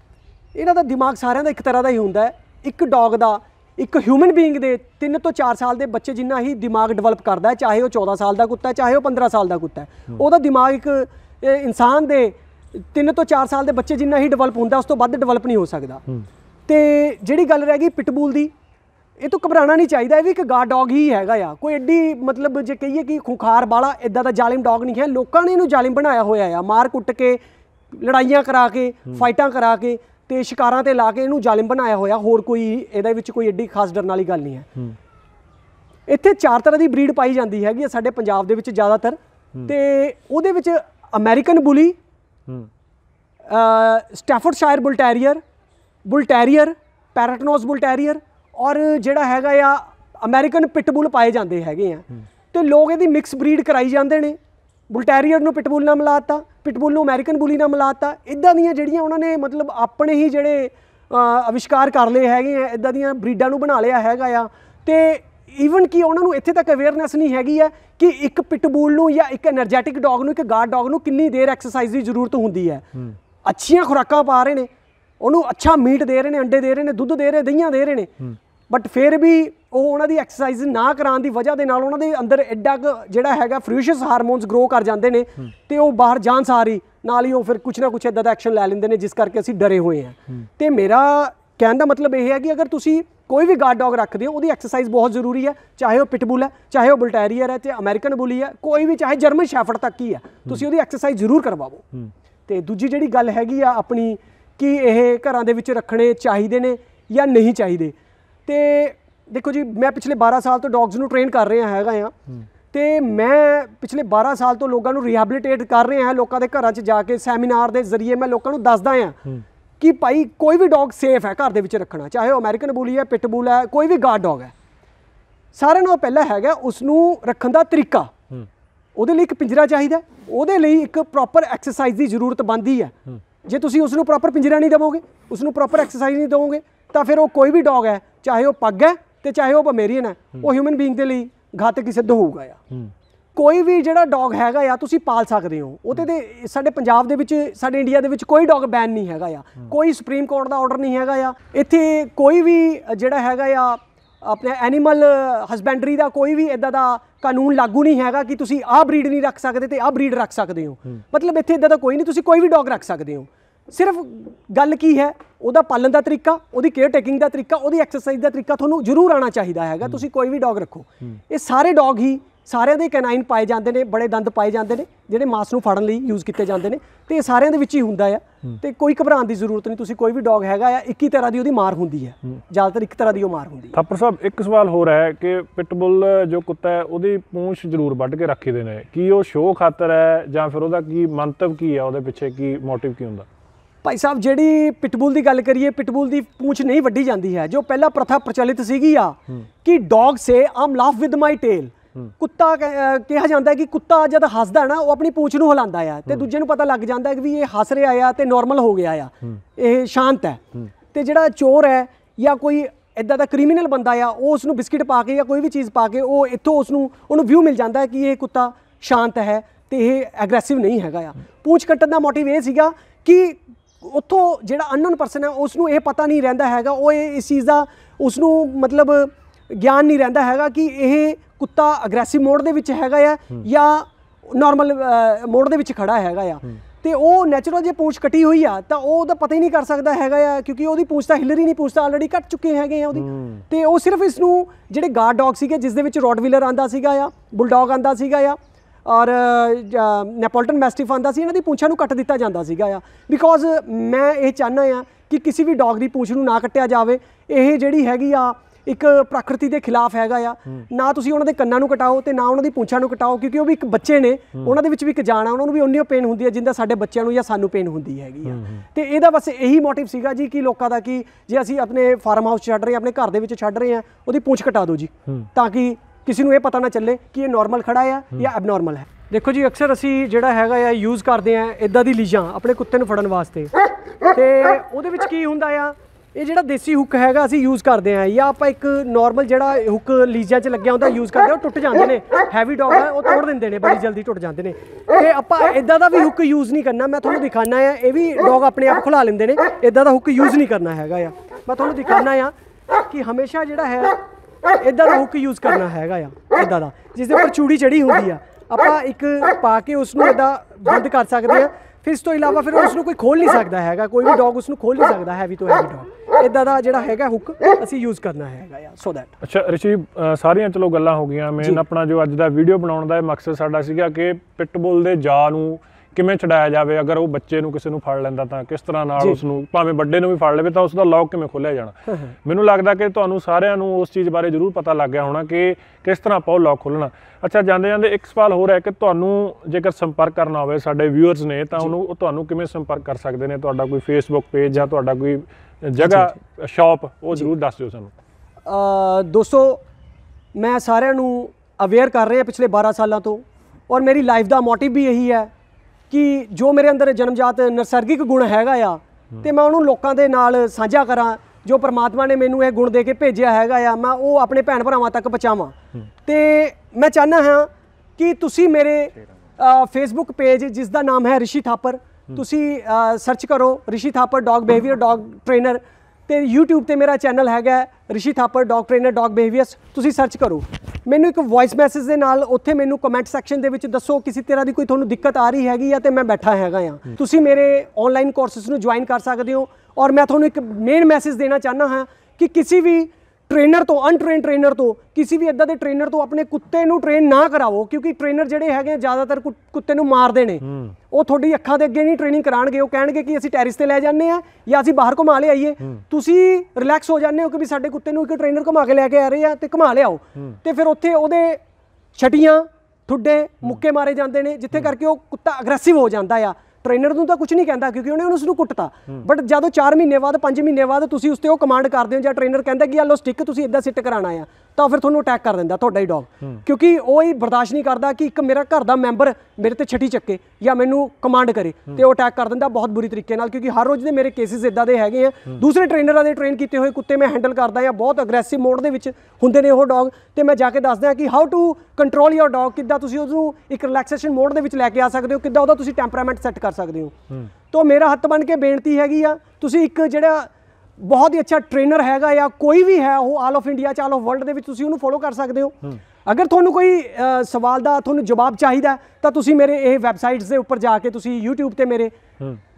ਇਹਨਾਂ ਦਾ ਦਿਮਾਗ ਸਾਰਿਆਂ ਦਾ ਇੱਕ ਤਰ੍ਹਾਂ ਦਾ ਹੀ ਹੁੰਦਾ ਇੱਕ ਡੌਗ ਦਾ ਇੱਕ ਹਿਊਮਨ ਬੀਇੰਗ ਦੇ 3 ਤੋਂ 4 ਸਾਲ ਦੇ ਬੱਚੇ ਜਿੰਨਾ ਹੀ ਦਿਮਾਗ ਡਿਵੈਲਪ ਕਰਦਾ ਹੈ ਚਾਹੇ ਉਹ 14 ਸਾਲ ਦਾ ਕੁੱਤਾ ਹੈ ਚਾਹੇ ਉਹ 15 ਸਾਲ ਦਾ ਕੁੱਤਾ ਹੈ ਉਹਦਾ ਦਿਮਾਗ ਇੱਕ ਇਨਸਾਨ ਦੇ 3 ਤੋਂ 4 ਸਾਲ ਦੇ ਬੱਚੇ ਜਿੰਨਾ ਹੀ ਡਿਵੈਲਪ ਹੁੰਦਾ ਉਸ ਤੋਂ ਵੱਧ ਡਿਵੈਲਪ ਨਹੀਂ ਹੋ ਸਕਦਾ ਤੇ ਜਿਹੜੀ ਗੱਲ ਰਹਿ ਗਈ ਪਿਟਬੂਲ ਦੀ ਇਹ ਤੋਂ ਘਬਰਾਣਾ ਨਹੀਂ ਚਾਹੀਦਾ ਇਹ ਵੀ ਇੱਕ ਗਾਰਡ ਡੌਗ ਹੀ ਹੈਗਾ ਆ ਕੋਈ ਐਡੀ ਮਤਲਬ ਜੇ ਕਹੀਏ ਕਿ ਖੁਖਾਰ ਵਾਲਾ ਇਦਾਂ ਦਾ ਜ਼ਾਲਿਮ ਡੌਗ ਨਹੀਂ ਹੈ ਲੋਕਾਂ ਨੇ ਇਹਨੂੰ ਜ਼ਾਲਿਮ ਬਣਾਇਆ ਹੋਇਆ ਆ ਮਾਰ ਕੁੱਟ ਕੇ ਲੜਾਈਆਂ ਕਰਾ ਕੇ ਫਾਈਟਾਂ ਕਰਾ ਕੇ ਤੇ ਸ਼ਿਕਾਰਾਂ ਤੇ ਲਾ ਕੇ ਇਹਨੂੰ ਜ਼ਾਲਿਮ ਬਣਾਇਆ ਹੋਇਆ ਹੋਰ ਕੋਈ ਇਹਦੇ ਵਿੱਚ ਕੋਈ ਐਡੀ ਖਾਸ ਡਰਨ ਵਾਲੀ ਗੱਲ ਨਹੀਂ ਹੈ ਇੱਥੇ ਚਾਰ ਤਰ੍ਹਾਂ ਦੀ ਬਰੀਡ ਪਾਈ ਜਾਂਦੀ ਹੈਗੀ ਆ ਸਾਡੇ ਪੰਜਾਬ ਦੇ ਵਿੱਚ ਜ਼ਿਆਦਾਤਰ ਤੇ ਉਹਦੇ ਵਿੱਚ ਅਮਰੀਕਨ ਬੁਲੀ ਅ ਸਟੈਫੋਰਡਸ਼ਾਇਰ ਬੁਲਟੈਰੀਅਰ ਬੁਲਟੈਰੀਅਰ ਪੈਰਾਟਨੋਸ ਬੁਲਟੈਰੀਅਰ ਔਰ ਜਿਹੜਾ ਹੈਗਾ ਆ ਅਮਰੀਕਨ ਪਿਟਬੁਲ ਪਾਏ ਜਾਂਦੇ ਹੈਗੇ ਆ ਤੇ ਲੋਕ ਇਹਦੀ ਮਿਕਸ ਬਰੀਡ ਕਰਾਈ ਜਾਂਦੇ ਨੇ ਬੁਲਟੈਰੀਅਰ ਨੂੰ ਪਿਟਬੁਲ ਨਾਲ ਮਿਲਾਤਾ ਪਿਟਬੁਲ ਨੂੰ ਅਮਰੀਕਨ ਬੁਲੀ ਨਾਲ ਮਿਲਾਤਾ ਇਦਾਂ ਦੀਆਂ ਜਿਹੜੀਆਂ ਉਹਨਾਂ ਨੇ ਮਤਲਬ ਆਪਣੇ ਹੀ ਜਿਹੜੇ ਅਵਿਸ਼ਕਾਰ ਕਰ ਲਏ ਹੈਗੇ ਆ ਇਦਾਂ ਦੀਆਂ ਬਰੀਡਾਂ ਨੂੰ ਬਣਾ ਲਿਆ ਹੈਗਾ ਆ ਤੇ ਈਵਨ ਕਿ ਉਹਨਾਂ ਨੂੰ ਇੱਥੇ ਤੱਕ ਅਵੇਅਰਨੈਸ ਨਹੀਂ ਹੈਗੀ ਹੈ ਕਿ ਇੱਕ ਪਿਟਬੂਲ ਨੂੰ ਜਾਂ ਇੱਕ એનર્ਜੈਟਿਕ ਡੌਗ ਨੂੰ ਇੱਕ ਗਾਰਡ ਡੌਗ ਨੂੰ ਕਿੰਨੀ ਦੇਰ ਐਕਸਰਸਾਈਜ਼ ਦੀ ਜ਼ਰੂਰਤ ਹੁੰਦੀ ਹੈ ਅੱਛੀਆਂ ਖੁਰਾਕਾਂ ਪਾ ਰਹੇ ਨੇ ਉਹਨੂੰ ਅੱਛਾ ਮੀਟ ਦੇ ਰਹੇ ਨੇ ਅੰਡੇ ਦੇ ਰਹੇ ਨੇ ਦੁੱਧ ਦੇ ਰਹੇ ਦਹੀਆਂ ਦੇ ਰਹੇ ਨੇ ਬਟ ਫਿਰ ਵੀ ਉਹ ਉਹਨਾਂ ਦੀ ਐਕਸਰਸਾਈਜ਼ ਨਾ ਕਰਾਉਣ ਦੀ ਵਜ੍ਹਾ ਦੇ ਨਾਲ ਉਹਨਾਂ ਦੇ ਅੰਦਰ ਐਡਾ ਜਿਹੜਾ ਹੈਗਾ ਫਰੂਸ਼ੀਅਸ ਹਾਰਮੋਨਸ ਗਰੋ ਕਰ ਜਾਂਦੇ ਨੇ ਤੇ ਉਹ ਬਾਹਰ ਜਾਣ ਸਾਰੀ ਨਾਲ ਹੀ ਉਹ ਫਿਰ ਕੁਝ ਨਾ ਕੁਝ ਇਦਾਂ ਦਾ ਐਕਸ਼ਨ ਲੈ ਲੈਂਦੇ ਨੇ ਜਿਸ ਕਰਕੇ ਅਸੀਂ ਡਰੇ ਹੋਏ ਆ ਤੇ ਮੇਰਾ ਕਹਿਣ ਦਾ ਮਤਲਬ ਇਹ ਹੈ ਕਿ ਅਗਰ ਤੁਸੀਂ ਕੋਈ ਵੀ ਗਾਰਡ ਡੌਗ ਰੱਖਦੇ ਹੋ ਉਹਦੀ ਐਕਸਰਸਾਈਜ਼ ਬਹੁਤ ਜ਼ਰੂਰੀ ਹੈ ਚਾਹੇ ਉਹ ਪਿਟਬੁਲ ਹੈ ਚਾਹੇ ਉਹ ਬਲਟੈਰੀਅਰ ਹੈ ਤੇ ਅਮਰੀਕਨ ਬੁਲੀ ਹੈ ਕੋਈ ਵੀ ਚਾਹੇ ਜਰਮਨ ਸ਼ੈਫਰਡ ਤੱਕ ਹੀ ਹੈ ਤੁਸੀਂ ਉਹਦੀ ਐਕਸਰਸਾਈਜ਼ ਜ਼ਰੂਰ ਕਰਵਾਓ ਤੇ ਦੂਜੀ ਜਿਹੜੀ ਗੱਲ ਹੈਗੀ ਆ ਆਪਣੀ ਕਿ ਇਹ ਘਰਾਂ ਦੇ ਵਿੱਚ ਰੱਖਣੇ ਚਾਹੀਦੇ ਨੇ ਜਾਂ ਨਹੀਂ ਚਾਹੀਦੇ ਤੇ ਦੇਖੋ ਜੀ ਮੈਂ ਪਿਛਲੇ 12 ਸਾਲ ਤੋਂ ਡੌਗਸ ਨੂੰ ਟ੍ਰੇਨ ਕਰ ਰਿਹਾ ਹੈਗਾ ਆ ਤੇ ਮੈਂ ਪਿਛਲੇ 12 ਸਾਲ ਤੋਂ ਲੋਕਾਂ ਨੂੰ ਰੀਹੈਬਿਲਿਟੇਟ ਕਰ ਰਿਹਾ ਹਾਂ ਲੋਕਾਂ ਦੇ ਘਰਾਂ 'ਚ ਜਾ ਕੇ ਸੈਮੀਨਾਰ ਦੇ ਜ਼ਰੀਏ ਮੈਂ ਲੋਕਾਂ ਨੂੰ ਦੱਸਦਾ ਆ ਕਿ ਭਾਈ ਕੋਈ ਵੀ ਡੌਗ ਸੇਫ ਹੈ ਘਰ ਦੇ ਵਿੱਚ ਰੱਖਣਾ ਚਾਹੇ ਉਹ ਅਮਰੀਕਨ ਬੂਲੀ ਹੈ ਪਿਟਬੂਲ ਹੈ ਕੋਈ ਵੀ ਗਾਰਡ ਡੌਗ ਹੈ ਸਾਰਿਆਂ ਨਾਲੋਂ ਪਹਿਲਾਂ ਹੈਗਾ ਉਸ ਨੂੰ ਰੱਖਣ ਦਾ ਤਰੀਕਾ ਉਹਦੇ ਲਈ ਇੱਕ ਪਿੰਜਰਾ ਚਾਹੀਦਾ ਉਹਦੇ ਲਈ ਇੱਕ ਪ੍ਰੋਪਰ ਐਕਸਰਸਾਈਜ਼ ਦੀ ਜ਼ਰੂਰਤ ਬੰਦੀ ਹੈ ਜੇ ਤੁਸੀਂ ਉਸ ਨੂੰ ਪ੍ਰੋਪਰ ਪਿੰਜਰਾ ਨਹੀਂ ਦੇਵੋਗੇ ਉਸ ਨੂੰ ਪ੍ਰੋਪਰ ਐਕਸਰਸਾਈਜ਼ ਨਹੀਂ ਦੇਵੋਗੇ ਤਾਂ ਫਿਰ ਉਹ ਕੋਈ ਵੀ ਡੌਗ ਹੈ ਚਾਹੇ ਉਹ ਪੱਗ ਹੈ ਤੇ ਚਾਹੇ ਉਹ ਬਮੇਰੀਅਨ ਹੈ ਉਹ ਹਿਊਮਨ ਬੀਇੰਗ ਦੇ ਲਈ ਘਾਤਕ ਹੀ ਸਿੱਧ ਹੋਊਗਾ ਯਾ ਕੋਈ ਵੀ ਜਿਹੜਾ ਡੌਗ ਹੈਗਾ ਯਾ ਤੁਸੀਂ ਪਾਲ ਸਕਦੇ ਹੋ ਉਹਦੇ ਤੇ ਸਾਡੇ ਪੰਜਾਬ ਦੇ ਵਿੱਚ ਸਾਡੇ ਇੰਡੀਆ ਦੇ ਵਿੱਚ ਕੋਈ ਡੌਗ ਬੈਨ ਨਹੀਂ ਹੈਗਾ ਯਾ ਕੋਈ ਸੁਪਰੀਮ ਕੋਰਟ ਦਾ ਆਰਡਰ ਨਹੀਂ ਹੈਗਾ ਯਾ ਇੱਥੇ ਕੋਈ ਵੀ ਜਿਹੜਾ ਹੈਗਾ ਯਾ ਆਪਣੇ ਐਨੀਮਲ ਹਸਬੈਂਡਰੀ ਦਾ ਕੋਈ ਵੀ ਇਦਾਂ ਦਾ ਕਾਨੂੰਨ ਲਾਗੂ ਨਹੀਂ ਹੈਗਾ ਕਿ ਤੁਸੀਂ ਆਹ ਬਰੀਡ ਨਹੀਂ ਰੱਖ ਸਕਦੇ ਤੇ ਆਹ ਬਰੀਡ ਰੱਖ ਸਕਦੇ ਹੋ ਮਤਲਬ ਇੱਥੇ ਇਦਾਂ ਦਾ ਕੋਈ ਨਹੀਂ ਤੁਸੀਂ ਕੋਈ ਵੀ ਡੌਗ ਰੱਖ ਸਕਦੇ ਹੋ ਸਿਰਫ ਗੱਲ ਕੀ ਹੈ ਉਹਦਾ ਪਾਲਣ ਦਾ ਤਰੀਕਾ ਉਹਦੀ ਕੇਅਰ ਟੇਕਿੰਗ ਦਾ ਤਰੀਕਾ ਉਹਦੀ ਐਕਸਰਸਾਈਜ਼ ਦਾ ਤਰੀਕਾ ਤੁਹਾਨੂੰ ਜ਼ਰੂਰ ਆਣਾ ਚਾਹੀਦਾ ਹੈਗਾ ਤੁਸੀਂ ਕੋਈ ਵੀ ਡੌਗ ਰੱਖੋ ਇਹ ਸਾਰੇ ਡੌਗ ਹੀ ਸਾਰਿਆਂ ਦੇ ਕੈਨਾਈਨ ਪਾਏ ਜਾਂਦੇ ਨੇ ਬੜੇ ਦੰਦ ਪਾਏ ਜਾਂਦੇ ਨੇ ਜਿਹੜੇ ਮਾਸ ਨੂੰ ਫੜਨ ਲਈ ਯੂਜ਼ ਕੀਤੇ ਜਾਂਦੇ ਨੇ ਤੇ ਇਹ ਸਾਰਿਆਂ ਦੇ ਵਿੱਚ ਹੀ ਹੁੰਦਾ ਆ ਤੇ ਕੋਈ ਘਬਰਾਉਣ ਦੀ ਜ਼ਰੂਰਤ ਨਹੀਂ ਤੁਸੀਂ ਕੋਈ ਵੀ ਡੌਗ ਹੈਗਾ ਆ ਇੱਕ ਹੀ ਤਰ੍ਹਾਂ ਦੀ ਉਹਦੀ ਮਾਰ ਹੁੰਦੀ ਹੈ ਜ਼ਿਆਦਾਤਰ ਇੱਕ ਤਰ੍ਹਾਂ ਦੀ ਉਹ ਮਾਰ ਹੁੰਦੀ ਹੈ
ਥਾਪਰ ਸਾਹਿਬ ਇੱਕ ਸਵਾਲ ਹੋਰ ਹੈ ਕਿ ਪਿਟਬੁਲ ਜੋ ਕੁੱਤਾ ਹੈ ਉਹਦੀ ਪੂੰਛ ਜ਼ਰੂਰ ਵੱਢ ਕੇ ਰੱਖੀ ਦੇਣਾ ਨੇ ਕੀ ਉਹ ਸ਼ੋਅ ਖਾਤਰ ਹੈ ਜਾਂ ਫਿਰ ਉਹਦਾ ਕੀ ਮੰਤਵ ਕੀ ਹੈ ਉਹਦੇ ਪਿੱਛੇ ਕੀ ਮੋਟਿਵ ਕੀ ਹੁੰਦਾ ਭਾਈ ਸਾਹਿਬ ਜਿਹੜੀ ਪਿਟਬੁਲ ਦੀ ਗੱਲ ਕਰੀਏ ਪਿਟਬੁਲ ਦੀ ਪੂੰਛ ਨਹੀਂ ਵੱਢੀ ਜਾਂਦੀ
ਹੈ ਜੋ ਪਹਿਲਾ ਪ੍ਰਥਾ ਪ੍ਰਚਲਿਤ ਸੀਗੀ ਆ ਕਿ ਡੌਗ ਸੇ ਆਮ ਲਾਫ ਵਿਦ ਮਾਈ ਟੇਲ ਕੁੱਤਾ ਕਿਹਾ ਜਾਂਦਾ ਹੈ ਕਿ ਕੁੱਤਾ ਜਦ ਹੱਸਦਾ ਨਾ ਉਹ ਆਪਣੀ ਪੂੰਛ ਨੂੰ ਹਿਲਾਉਂਦਾ ਆ ਤੇ ਦੂਜੇ ਨੂੰ ਪਤਾ ਲੱਗ ਜਾਂਦਾ ਹੈ ਕਿ ਵੀ ਇਹ ਹੱਸ ਰਿਹਾ ਆ ਤੇ ਨਾਰਮਲ ਹੋ ਗਿਆ ਆ ਇਹ ਸ਼ਾਂਤ ਹੈ ਤੇ ਜਿਹੜਾ ਚੋਰ ਹੈ ਜਾਂ ਕੋਈ ਇਦਾਂ ਦਾ ਕ੍ਰਿਮੀਨਲ ਬੰਦਾ ਆ ਉਹ ਉਸ ਨੂੰ ਬਿਸਕਟ ਪਾ ਕੇ ਜਾਂ ਕੋਈ ਵੀ ਚੀਜ਼ ਪਾ ਕੇ ਉਹ ਇੱਥੋਂ ਉਸ ਨੂੰ ਉਹਨੂੰ ਵਿਊ ਮਿਲ ਜਾਂਦਾ ਹੈ ਕਿ ਇਹ ਕੁੱਤਾ ਸ਼ਾਂਤ ਹੈ ਤੇ ਇਹ ਐਗਰੈਸਿਵ ਨਹੀਂ ਹੈਗਾ ਆ ਪੂੰਛ ਕੱਟਣ ਦਾ ਮੋਟਿਵ ਇਹ ਸੀਗਾ ਕਿ ਉੱਥੋਂ ਜਿਹੜਾ ਅਨਨੋਨ ਪਰਸਨ ਹੈ ਉਸ ਨੂੰ ਇਹ ਪਤਾ ਨਹੀਂ ਰਹਿੰਦਾ ਹੈਗਾ ਉਹ ਇਸ ਚੀਜ਼ ਦਾ ਉਸ ਨੂੰ ਮਤਲਬ ਗਿਆਨ ਨਹੀਂ ਰਹਿੰਦਾ ਹੈਗਾ ਕਿ ਇਹ ਕੁੱਤਾ ਅਗਰੈਸਿਵ ਮੋਡ ਦੇ ਵਿੱਚ ਹੈਗਾ ਆ ਜਾਂ ਨਾਰਮਲ ਮੋਡ ਦੇ ਵਿੱਚ ਖੜਾ ਹੈਗਾ ਆ ਤੇ ਉਹ ਨੈਚੁਰਲ ਜੇ ਪੂਛ ਕੱਟੀ ਹੋਈ ਆ ਤਾਂ ਉਹ ਉਹਦਾ ਪਤਾ ਹੀ ਨਹੀਂ ਕਰ ਸਕਦਾ ਹੈਗਾ ਆ ਕਿਉਂਕਿ ਉਹਦੀ ਪੂਛ ਤਾਂ ਹਿਲਰੀ ਨਹੀਂ ਪੂਛਦਾ ਆਲਰੇਡੀ ਕੱਟ ਚੁੱਕੇ ਹੈਗੇ ਆ ਉਹਦੀ ਤੇ ਉਹ ਸਿਰਫ ਇਸ ਨੂੰ ਜਿਹੜੇ ਗਾਰਡ ਡੌਗ ਸੀਗੇ ਜਿਸ ਦੇ ਵਿੱਚ ਰੋਟਵੀਲਰ ਆਂਦਾ ਸੀਗਾ ਆ ਬੁਲਡੌਗ ਆਂਦਾ ਸੀਗਾ ਆ ਔਰ ਨੈਪੋਲਟਨ ਮੈਸਟਿਫ ਆਂਦਾ ਸੀ ਇਹਨਾਂ ਦੀ ਪੂੰਛਾਂ ਨੂੰ ਕੱਟ ਦਿੱਤਾ ਜਾਂਦਾ ਸੀਗਾ ਆ ਬਿਕੋਜ਼ ਮੈਂ ਇਹ ਚਾਹਨਾ ਆ ਕਿ ਕਿਸੇ ਵੀ ਡੌਗ ਦੀ ਪੂੰਛ ਨੂੰ ਨਾ ਕੱਟਿਆ ਜਾਵੇ ਇਹ ਜਿਹੜੀ ਹੈਗੀ ਆ ਇੱਕ ਪ੍ਰਕਿਰਤੀ ਦੇ ਖਿਲਾਫ ਹੈਗਾ ਆ ਨਾ ਤੁਸੀਂ ਉਹਨਾਂ ਦੇ ਕੰਨਾਂ ਨੂੰ ਕਟਾਓ ਤੇ ਨਾ ਉਹਨਾਂ ਦੀ ਪੂੰਛਾਂ ਨੂੰ ਕਟਾਓ ਕਿਉਂਕਿ ਉਹ ਵੀ ਇੱਕ ਬੱਚੇ ਨੇ ਉਹਨਾਂ ਦੇ ਵਿੱਚ ਵੀ ਇੱਕ ਜਾਨ ਆ ਉਹਨਾਂ ਨੂੰ ਵੀ ਉਨੀ ਪੇਨ ਹੁੰਦੀ ਹੈ ਜਿੰਦਾ ਸਾਡੇ ਬੱਚਿਆਂ ਨੂੰ ਜਾਂ ਸਾਨੂੰ ਪੇਨ ਹੁੰਦੀ ਹੈਗੀ ਆ ਤੇ ਇਹਦਾ ਬਸ ਇਹੀ ਮੋਟਿਵ ਸੀਗਾ ਜੀ ਕਿ ਲੋਕਾਂ ਦਾ ਕਿ ਜੇ ਅਸੀਂ ਆਪਣੇ ਫਾਰਮ ਹਾਊਸ ਛੱਡ ਰਹੇ ਆਪਣੇ ਘਰ ਦੇ ਵਿੱਚ ਛੱਡ ਰਹੇ ਆ ਉਹਦੀ ਪੂੰਛ ਕਟਾ ਦਿਓ ਜੀ ਤਾਂ ਕਿ ਕਿਸੇ ਨੂੰ ਇਹ ਪਤਾ ਨਾ ਚੱਲੇ ਕਿ ਇਹ ਨਾਰਮਲ ਖੜਾ ਆ ਜਾਂ ਐਬਨੋਰਮਲ ਹੈ ਦੇਖੋ ਜੀ ਅਕਸਰ ਅਸੀਂ ਜਿਹੜਾ ਹੈਗਾ ਆ ਯੂਜ਼ ਕਰਦੇ ਆ ਇਦਾਂ ਦੀ ਲੀਜਾਂ ਆਪਣੇ ਕੁੱਤੇ ਨੂੰ ਫੜਨ ਵਾਸਤੇ ਤੇ ਉਹਦੇ ਵਿੱਚ ਕੀ ਹੁੰਦਾ ਆ ਇਹ ਜਿਹੜਾ ਦੇਸੀ ਹੁੱਕ ਹੈਗਾ ਅਸੀਂ ਯੂਜ਼ ਕਰਦੇ ਆ ਜਾਂ ਆਪਾਂ ਇੱਕ ਨਾਰਮਲ ਜਿਹੜਾ ਹੁੱਕ ਲੀਜਾਂ 'ਚ ਲੱਗਿਆ ਹੁੰਦਾ ਯੂਜ਼ ਕਰਦੇ ਆ ਉਹ ਟੁੱਟ ਜਾਂਦੇ ਨੇ ਹੈਵੀ ਡੌਗ ਆ ਉਹ ਤੋੜ ਦਿੰਦੇ ਨੇ ਬੜੀ ਜਲਦੀ ਟੁੱਟ ਜਾਂਦੇ ਨੇ ਤੇ ਆਪਾਂ ਇਦਾਂ ਦਾ ਵੀ ਹੁੱਕ ਯੂਜ਼ ਨਹੀਂ ਕਰਨਾ ਮੈਂ ਤੁਹਾਨੂੰ ਦਿਖਾਣਾ ਆ ਇਹ ਵੀ ਡੌਗ ਆਪਣੇ ਆਪ ਖੁਲਾ ਲੈਂਦੇ ਨੇ ਇਦਾਂ ਦਾ ਹੁੱਕ ਯੂਜ਼ ਨਹੀਂ ਕਰਨਾ ਹੈਗਾ ਆ ਮੈਂ ਤੁਹਾਨੂੰ ਦਿਖਾਣਾ ਆ ਕਿ ਹਮੇਸ਼ਾ ਜਿਹੜਾ ਹੈ ਇਦਾਂ ਦਾ ਹੁੱਕ ਯੂਜ਼ ਕਰਨਾ ਹੈਗਾ ਆ ਇਦਾਂ ਦਾ ਜਿਸ ਦੇ ਉੱਪਰ ਚੂੜੀ ਚੜੀ ਹੁੰਦੀ ਆ ਆਪਾਂ ਇੱਕ ਪਾ ਕੇ ਉਸ ਨੂੰ ਇਦਾਂ ਬੰਦ ਕਰ ਸਕਦੇ ਆ ਫਿਰ ਇਸ ਤੋਂ ਇਲਾਵਾ ਫਿਰ ਉਸ ਨੂੰ ਕੋਈ ਖੋਲ ਨਹੀਂ ਸਕਦਾ ਹੈਗਾ ਕੋਈ ਵੀ ਡੌਗ ਉਸ ਨੂੰ ਖੋਲ ਨਹੀਂ ਸਕਦਾ ਹੈਵੀ ਤੋਂ ਹੈਵੀ ਡੌਗ ਇਦਾਂ ਦਾ ਜਿਹੜਾ ਹੈਗਾ ਹੁੱਕ ਅਸੀਂ ਯੂਜ਼ ਕਰਨਾ ਹੈਗਾ ਯਾ ਸੋ ਦੈਟ
ਅੱਛਾ ਰਿਸ਼ੀ ਸਾਰੀਆਂ ਚਲੋ ਗੱਲਾਂ ਹੋ ਗਈਆਂ ਮੈਂ ਆਪਣਾ ਜੋ ਅੱਜ ਦਾ ਵੀਡੀਓ ਬਣਾਉਣ ਦਾ ਮਕਸਦ ਸਾਡਾ ਸੀਗਾ ਕਿ ਪਿਟਬੁਲ ਦੇ ਜਾ ਨੂੰ ਕਿਵੇਂ ਛਡਾਇਆ ਜਾਵੇ ਅਗਰ ਉਹ ਬੱਚੇ ਨੂੰ ਕਿਸੇ ਨੂੰ ਫੜ ਲੈਂਦਾ ਤਾਂ ਕਿਸ ਤਰ੍ਹਾਂ ਨਾਲ ਉਸ ਨੂੰ ਭਾਵੇਂ ਵੱਡੇ ਨੂੰ ਵੀ ਫੜ ਲਵੇ ਤਾਂ ਉਸ ਦਾ ਲੌਕ ਕਿਵੇਂ ਖੋਲਿਆ ਜਾਣਾ ਮੈਨੂੰ ਲੱਗਦਾ ਕਿ ਤੁਹਾਨੂੰ ਸਾਰਿਆਂ ਨੂੰ ਉਸ ਚੀਜ਼ ਬਾਰੇ ਜ਼ਰੂਰ ਪਤਾ ਲੱਗ ਗਿਆ ਹੋਣਾ ਕਿ ਕਿਸ ਤਰ੍ਹਾਂ ਆਪਾਂ ਉਹ ਲੌਕ ਖੋਲਣਾ ਅੱਛਾ ਜਾਂਦੇ ਜਾਂਦੇ ਇੱਕ ਸਵਾਲ ਹੋਰ ਹੈ ਕਿ ਤੁਹਾਨੂੰ ਜੇਕਰ ਸੰਪਰਕ ਕਰਨਾ ਹੋਵੇ ਸਾਡੇ ਵਿਊਅਰਸ ਨੇ ਤਾਂ ਉਹਨੂੰ ਤੁਹਾਨੂੰ ਕਿਵੇਂ ਸੰਪਰਕ ਕਰ ਸਕਦੇ ਨੇ ਤੁਹਾਡਾ ਕੋਈ ਫੇਸਬੁੱਕ ਪੇਜ ਜਾਂ ਤੁਹਾਡਾ ਕੋਈ ਜਗ੍ਹਾ ਸ਼ਾਪ ਉਹ ਜ਼ਰੂਰ ਦੱਸ ਦਿਓ ਸਾਨੂੰ
ਅ ਦੋਸਤੋ ਮੈਂ ਸਾਰਿਆਂ ਨੂੰ ਅਵੇਅਰ ਕਰ ਰਿਹਾ ਪਿਛਲੇ 12 ਸਾਲਾਂ ਤੋਂ ਔਰ ਮੇਰੀ ਲਾਈਫ ਦਾ ਮੋਟਿਵ ਵੀ ਇਹੀ ਹੈ ਕਿ ਜੋ ਮੇਰੇ ਅੰਦਰ ਜਨਮਜਾਤ ਨਰਸਰਗਿਕ ਗੁਣ ਹੈਗਾ ਆ ਤੇ ਮੈਂ ਉਹਨੂੰ ਲੋਕਾਂ ਦੇ ਨਾਲ ਸਾਂਝਾ ਕਰਾਂ ਜੋ ਪ੍ਰਮਾਤਮਾ ਨੇ ਮੈਨੂੰ ਇਹ ਗੁਣ ਦੇ ਕੇ ਭੇਜਿਆ ਹੈਗਾ ਆ ਮੈਂ ਉਹ ਆਪਣੇ ਭੈਣ ਭਰਾਵਾਂ ਤੱਕ ਪਹੁੰਚਾਵਾਂ ਤੇ ਮੈਂ ਚਾਹਨਾ ਹਾਂ ਕਿ ਤੁਸੀਂ ਮੇਰੇ ਫੇਸਬੁੱਕ ਪੇਜ ਜਿਸ ਦਾ ਨਾਮ ਹੈ ਰਿਸ਼ੀ ਥਾਪਰ ਤੁਸੀਂ ਸਰਚ ਕਰੋ Rishi Thapar dog behaviour dog trainer ਤੇ YouTube ਤੇ ਮੇਰਾ ਚੈਨਲ ਹੈਗਾ Rishi Thapar dog trainer dog behaviours ਤੁਸੀਂ ਸਰਚ ਕਰੋ ਮੈਨੂੰ ਇੱਕ ਵੌਇਸ ਮੈਸੇਜ ਦੇ ਨਾਲ ਉੱਥੇ ਮੈਨੂੰ ਕਮੈਂਟ ਸੈਕਸ਼ਨ ਦੇ ਵਿੱਚ ਦੱਸੋ ਕਿਸੇ ਤਰ੍ਹਾਂ ਦੀ ਕੋਈ ਤੁਹਾਨੂੰ ਦਿੱਕਤ ਆ ਰਹੀ ਹੈਗੀ ਆ ਤੇ ਮੈਂ ਬੈਠਾ ਹੈਗਾ ਆ ਤੁਸੀਂ ਮੇਰੇ ਆਨਲਾਈਨ ਕੋਰਸਸ ਨੂੰ ਜੁਆਇਨ ਕਰ ਸਕਦੇ ਹੋ ਔਰ ਮੈਂ ਤੁਹਾਨੂੰ ਇੱਕ ਮੇਨ ਮੈਸੇਜ ਦੇਣਾ ਚਾਹਨਾ ਹਾਂ ਕਿ ਕਿਸੇ ਵੀ ਟ੍ਰੇਨਰ ਤੋਂ ਅਨਟ੍ਰੇਨ ਟ੍ਰੇਨਰ ਤੋਂ ਕਿਸੇ ਵੀ ਇਦਾਂ ਦੇ ਟ੍ਰੇਨਰ ਤੋਂ ਆਪਣੇ ਕੁੱਤੇ ਨੂੰ ਟ੍ਰੇਨ ਨਾ ਕਰਾਓ ਕਿਉਂਕਿ ਟ੍ਰੇਨਰ ਜਿਹੜੇ ਹੈਗੇ ਆ ਜ਼ਿਆਦਾਤਰ ਕੁੱਤੇ ਨੂੰ ਮਾਰਦੇ ਨੇ ਉਹ ਤੁਹਾਡੀ ਅੱਖਾਂ ਦੇ ਅੱਗੇ ਨਹੀਂ ਟ੍ਰੇਨਿੰਗ ਕਰਾਣਗੇ ਉਹ ਕਹਿਣਗੇ ਕਿ ਅਸੀਂ ਟੈਰਿਸ ਤੇ ਲੈ ਜਾਂਦੇ ਆ ਜਾਂ ਅਸੀਂ ਬਾਹਰ ਘੁਮਾ ਲੈ ਆਈਏ ਤੁਸੀਂ ਰਿਲੈਕਸ ਹੋ ਜਾਂਦੇ ਹੋ ਕਿ ਵੀ ਸਾਡੇ ਕੁੱਤੇ ਨੂੰ ਇੱਕ ਟ੍ਰੇਨਰ ਘੁਮਾ ਕੇ ਲੈ ਕੇ ਆ ਰਹੇ ਆ ਤੇ ਘੁਮਾ ਲਿਆਓ ਤੇ ਫਿਰ ਉੱਥੇ ਉਹਦੇ ਛਟੀਆਂ ਠੁੱਡੇ ਮੁੱਕੇ ਮਾਰੇ ਜਾਂਦੇ ਨੇ ਜਿੱਥੇ ਕਰਕੇ ਉਹ ਕੁੱਤਾ ਅਗਰੈਸਿਵ ਹੋ ਜਾਂਦਾ ਆ ਟ੍ਰੇਨਰ ਨੂੰ ਤਾਂ ਕੁਝ ਨਹੀਂ ਕਹਿੰਦਾ ਕਿਉਂਕਿ ਉਹਨੇ ਉਸ ਨੂੰ ਕੁੱਟਤਾ ਬਟ ਜਦੋਂ 4 ਮਹੀਨੇ ਬਾਅਦ 5 ਮਹੀਨੇ ਬਾਅਦ ਤੁਸੀਂ ਉਸ ਤੇ ਉਹ ਕਮਾਂਡ ਕਰਦੇ ਹੋ ਜਾਂ ਟ੍ਰੇਨਰ ਕਹਿੰਦਾ ਕਿ ਆ ਲੋ ਸਟਿੱਕ ਤੁਸੀਂ ਇਦਾਂ ਸਿੱਟ ਕਰਾਣਾ ਆ ਤਾਂ ਫਿਰ ਤੁਹਾਨੂੰ ਅਟੈਕ ਕਰ ਦਿੰਦਾ ਤੁਹਾਡਾ ਹੀ ਡੌਗ ਕਿਉਂਕਿ ਉਹ ਹੀ ਬਰਦਾਸ਼ਤ ਨਹੀਂ ਕਰਦਾ ਕਿ ਇੱਕ ਮੇਰਾ ਘਰ ਦਾ ਮੈਂਬਰ ਮੇਰੇ ਤੇ ਛੱਟੀ ਚੱਕੇ ਜਾਂ ਮੈਨੂੰ ਕਮਾਂਡ ਕਰੇ ਤੇ ਉਹ ਅਟੈਕ ਕਰ ਦਿੰਦਾ ਬਹੁਤ ਬੁਰੀ ਤਰੀਕੇ ਨਾਲ ਕਿਉਂਕਿ ਹਰ ਰੋਜ਼ ਦੇ ਮੇਰੇ ਕੇਸਿਸ ਇਦਾਂ ਦੇ ਹੈਗੇ ਆ ਦੂਸਰੇ ਟ੍ਰੇਨਰਾਂ ਦੇ ਟ੍ਰੇਨ ਕੀਤੇ ਹੋਏ ਕੁੱਤੇ ਮੈਂ ਹੈਂਡਲ ਕਰਦਾ ਜਾਂ ਬਹੁਤ ਅਗਰੈਸਿਵ ਮੋਡ ਦੇ ਵਿੱਚ ਹੁੰਦੇ ਨੇ ਉਹ ਡੌਗ ਤੇ ਮੈਂ ਜਾ ਕੇ ਦੱਸਦਾ ਕਿ how to control your dog ਕਿੱਦਾਂ ਤੁਸੀਂ ਉਹਨੂੰ ਇੱਕ ਰਿਲੈਕਸੇਸ਼ਨ ਮੋਡ ਦੇ ਵਿੱਚ ਲੈ ਕੇ ਆ ਸਕਦੇ ਹੋ ਕਿੱਦਾਂ ਉਹਦਾ ਤੁਸੀਂ ਟੈਂਪਰਾਮੈਂਟ ਸੈੱਟ ਕਰ ਸਕਦੇ ਹੋ ਤਾਂ ਮੇਰਾ ਹੱਥ ਬਣ ਕੇ ਬੇਨਤੀ ਹੈਗੀ ਆ ਤੁਸੀਂ ਇੱਕ ਜਿਹੜਾ ਬਹੁਤ ਹੀ ਅੱਛਾ ਟ੍ਰੇਨਰ ਹੈਗਾ ਜਾਂ ਕੋਈ ਵੀ ਹੈ ਉਹ ਆਲ ਆਫ ਇੰਡੀਆ ਚ ਆਲ ਆਫ ਵਰਲਡ ਦੇ ਵਿੱਚ ਤੁਸੀਂ ਉਹਨੂੰ ਫੋਲੋ ਕਰ ਸਕਦੇ ਹੋ ਅਗਰ ਤੁਹਾਨੂੰ ਕੋਈ ਸਵਾਲ ਦਾ ਤੁਹਾਨੂੰ ਜਵਾਬ ਚਾਹੀਦਾ ਤਾਂ ਤੁਸੀਂ ਮੇਰੇ ਇਹ ਵੈਬਸਾਈਟਸ ਦੇ ਉੱਪਰ ਜਾ ਕੇ ਤੁਸੀਂ YouTube ਤੇ ਮੇਰੇ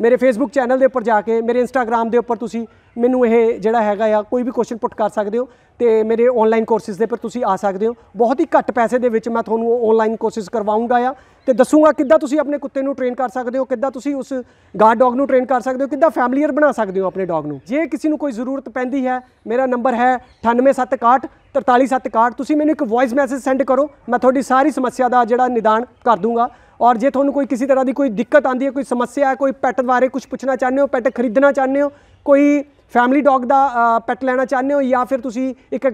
ਮੇਰੇ Facebook ਚੈਨਲ ਦੇ ਉੱਪਰ ਜਾ ਕੇ ਮੇਰੇ Instagram ਦੇ ਉੱਪਰ ਤੁਸੀਂ ਮੈਨੂੰ ਇਹ ਜਿਹੜਾ ਹੈਗਾ ਆ ਕੋਈ ਵੀ ਕੁਐਸਚਨ ਪੁੱਟ ਕਰ ਸਕਦੇ ਹੋ ਤੇ ਮੇਰੇ ਆਨਲਾਈਨ ਕੋਰਸਿਸ ਦੇ ਪਰ ਤੁਸੀਂ ਆ ਸਕਦੇ ਹੋ ਬਹੁਤ ਹੀ ਘੱਟ ਪੈਸੇ ਦੇ ਵਿੱਚ ਮੈਂ ਤੁਹਾਨੂੰ ਆਨਲਾਈਨ ਕੋਰਸਿਸ ਕਰਵਾਉਂਗਾ ਆ ਤੇ ਦੱਸੂਗਾ ਕਿੱਦਾਂ ਤੁਸੀਂ ਆਪਣੇ ਕੁੱਤੇ ਨੂੰ ਟ੍ਰੇਨ ਕਰ ਸਕਦੇ ਹੋ ਕਿੱਦਾਂ ਤੁਸੀਂ ਉਸ ਗਾਰਡ ਡੌਗ ਨੂੰ ਟ੍ਰੇਨ ਕਰ ਸਕਦੇ ਹੋ ਕਿੱਦਾਂ ਫੈਮਲੀਅਰ ਬਣਾ ਸਕਦੇ ਹੋ ਆਪਣੇ ਡੌਗ ਨੂੰ ਜੇ ਕਿਸੇ ਨੂੰ ਕੋਈ ਜ਼ਰੂਰਤ ਪੈਂਦੀ ਹੈ ਮੇਰਾ ਨੰਬਰ ਹੈ 9871 ਤੁਸੀਂ ਮੈਨੂੰ ਇੱਕ ਵੌਇਸ ਮੈਸੇਜ ਸੈਂਡ ਕਰੋ ਮੈਂ ਤੁਹਾਡੀ ਸਾਰੀ ਸਮੱਸਿਆ ਦਾ ਜਿਹੜਾ ਨਿਦਾਨ ਕਰ ਦੂੰਗਾ ਔਰ ਜੇ ਤੁਹਾਨੂੰ ਕੋਈ ਕਿਸੇ ਤਰ੍ਹਾਂ ਦੀ ਕੋਈ ਦਿੱਕਤ ਆਂਦੀ ਹੈ ਕੋਈ ਸਮੱਸਿਆ ਹੈ ਕੋਈ ਪੈਟ ਬਾਰੇ ਕੁਝ ਪੁੱਛਣਾ ਚਾਹੁੰਦੇ ਹੋ ਪੈਟ ਖਰੀਦਣਾ ਚਾਹੁੰਦੇ ਹੋ ਕੋਈ ਫੈਮਿਲੀ ਡੌਗ ਦਾ ਪੈਟ ਲੈਣਾ ਚਾਹੁੰਦੇ ਹੋ ਜਾਂ ਫਿਰ ਤੁਸੀਂ ਇੱਕ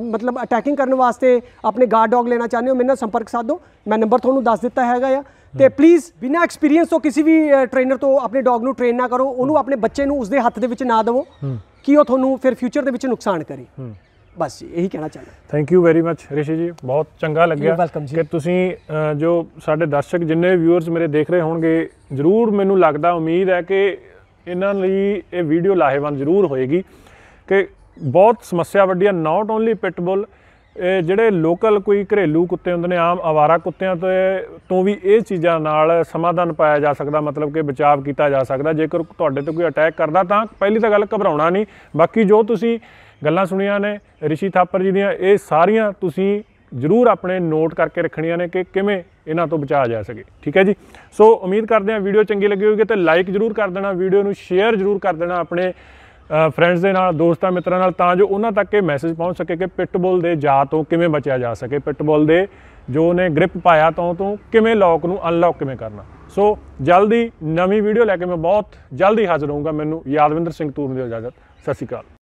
ਮਤਲਬ ਅਟੈਕਿੰਗ ਕਰਨ ਵਾਸਤੇ ਆਪਣੇ ਗਾਰਡ ਡੌਗ ਲੈਣਾ ਚਾਹੁੰਦੇ ਹੋ ਮੇਰੇ ਨਾਲ ਸੰਪਰਕ ਸਾਧੋ ਮੈਂ ਨੰਬਰ ਤੁਹਾਨੂੰ ਦੱਸ ਦਿੱਤਾ ਹੈਗਾ ਆ ਤੇ ਪਲੀਜ਼ ਬਿਨਾ ਐਕਸਪੀਰੀਅੰਸ ਤੋਂ ਕਿਸੇ ਵੀ ਟ੍ਰੇਨਰ ਤੋਂ ਆਪਣੇ ਡੌਗ ਨੂੰ ਟ੍ਰੇਨ ਨਾ ਕਰੋ ਉਹਨੂੰ ਆਪਣੇ ਬੱਚੇ ਨੂੰ ਉਸਦੇ ਹੱਥ ਦੇ ਵਿੱਚ ਨਾ ਦਿਵੋ ਕਿ ਉਹ ਤੁਹਾਨੂੰ ਫਿਰ ਫਿਊਚਰ ਦੇ ਵਿੱਚ
ਨੁਕਸਾਨ ਕਰੇ ਬਸ ਇਹੀ ਕਹਿਣਾ ਚਾਹੁੰਦਾ thank you very much Rishi ji ਬਹੁਤ ਚੰਗਾ ਲੱਗਿਆ ਕਿ ਤੁਸੀਂ ਜੋ ਸਾਡੇ ਦਰਸ਼ਕ ਜਿੰਨੇ ਵੀ ਵਿਊਅਰਸ ਮੇਰੇ ਦੇਖ ਰਹੇ ਹੋਣਗੇ ਜਰੂਰ ਮੈਨੂੰ ਲੱਗਦਾ ਉਮੀਦ ਹੈ ਕਿ ਇਹਨਾਂ ਲਈ ਇਹ ਵੀਡੀਓ ਲਾਹੇਵੰਦ ਜ਼ਰੂਰ ਹੋਏਗੀ ਕਿ ਬਹੁਤ ਸਮੱਸਿਆ ਵੱਡੀ ਹੈ ਨਾਟ ਓਨਲੀ ਪਿਟਬੁਲ ਜਿਹੜੇ ਲੋਕਲ ਕੋਈ ਘਰੇਲੂ ਕੁੱਤੇ ਹੁੰਦੇ ਨੇ ਆਮ ਆਵਾਰਾ ਕੁੱਤਿਆਂ ਤੋਂ ਤੋਂ ਵੀ ਇਹ ਚੀਜ਼ਾਂ ਨਾਲ ਸਮਾਧਾਨ ਪਾਇਆ ਜਾ ਸਕਦਾ ਮਤਲਬ ਕਿ ਬਚਾਅ ਕੀਤਾ ਜਾ ਸਕਦਾ ਜੇਕਰ ਤੁਹਾਡੇ ਤੇ ਕੋਈ ਅਟੈਕ ਕਰਦਾ ਤਾਂ ਪਹਿਲੀ ਤਾਂ ਗੱਲ ਘਬਰਾਉਣਾ ਨਹੀਂ ਬਾਕੀ ਜੋ ਤੁਸੀਂ ਗੱਲਾਂ ਸੁਣੀਆਂ ਨੇ ਰਿਸ਼ੀ ਥਾਪਰ ਜੀ ਦੀਆਂ ਇਹ ਸਾਰੀਆਂ ਤੁਸੀਂ ਜ਼ਰੂਰ ਆਪਣੇ ਨੋਟ ਕਰਕੇ ਰੱਖਣੀਆਂ ਨੇ ਕਿ ਕਿਵੇਂ ਇਹਨਾਂ ਤੋਂ ਬਚਾ ਜਾ ਸਕੇ ਠੀਕ ਹੈ ਜੀ ਸੋ ਉਮੀਦ ਕਰਦੇ ਹਾਂ ਵੀਡੀਓ ਚੰਗੀ ਲੱਗੀ ਹੋਵੇਗੀ ਤੇ ਲਾਈਕ ਜ਼ਰੂਰ ਕਰ ਦੇਣਾ ਵੀਡੀਓ ਨੂੰ ਸ਼ੇਅਰ ਜ਼ਰੂਰ ਕਰ ਦੇਣਾ ਆਪਣੇ ਫਰੈਂਡਸ ਦੇ ਨਾਲ ਦੋਸਤਾਂ ਮਿੱਤਰਾਂ ਨਾਲ ਤਾਂ ਜੋ ਉਹਨਾਂ ਤੱਕ ਇਹ ਮੈਸੇਜ ਪਹੁੰਚ ਸਕੇ ਕਿ ਪਿਟਬੁੱਲ ਦੇ ਜਾ ਤੋਂ ਕਿਵੇਂ ਬਚਿਆ ਜਾ ਸਕੇ ਪਿਟਬੁੱਲ ਦੇ ਜੋ ਨੇ ਗ੍ਰਿਪ ਪਾਇਆ ਤੋਂ ਤੋਂ ਕਿਵੇਂ ਲੌਕ ਨੂੰ ਅਨਲੌਕ ਕਿਵੇਂ ਕਰਨਾ ਸੋ ਜਲਦੀ ਨਵੀਂ ਵੀਡੀਓ ਲੈ ਕੇ ਮੈਂ ਬਹੁਤ ਜਲਦੀ ਹਾਜ਼ਰ ਹੋਊਂਗਾ ਮੈਨੂੰ ਯਾਦਵਿੰਦਰ ਸਿੰਘ ਤੂਰ ਦੀ ਇਜਾਜ਼ਤ ਸਤਿ ਸ਼੍ਰੀ ਅਕਾਲ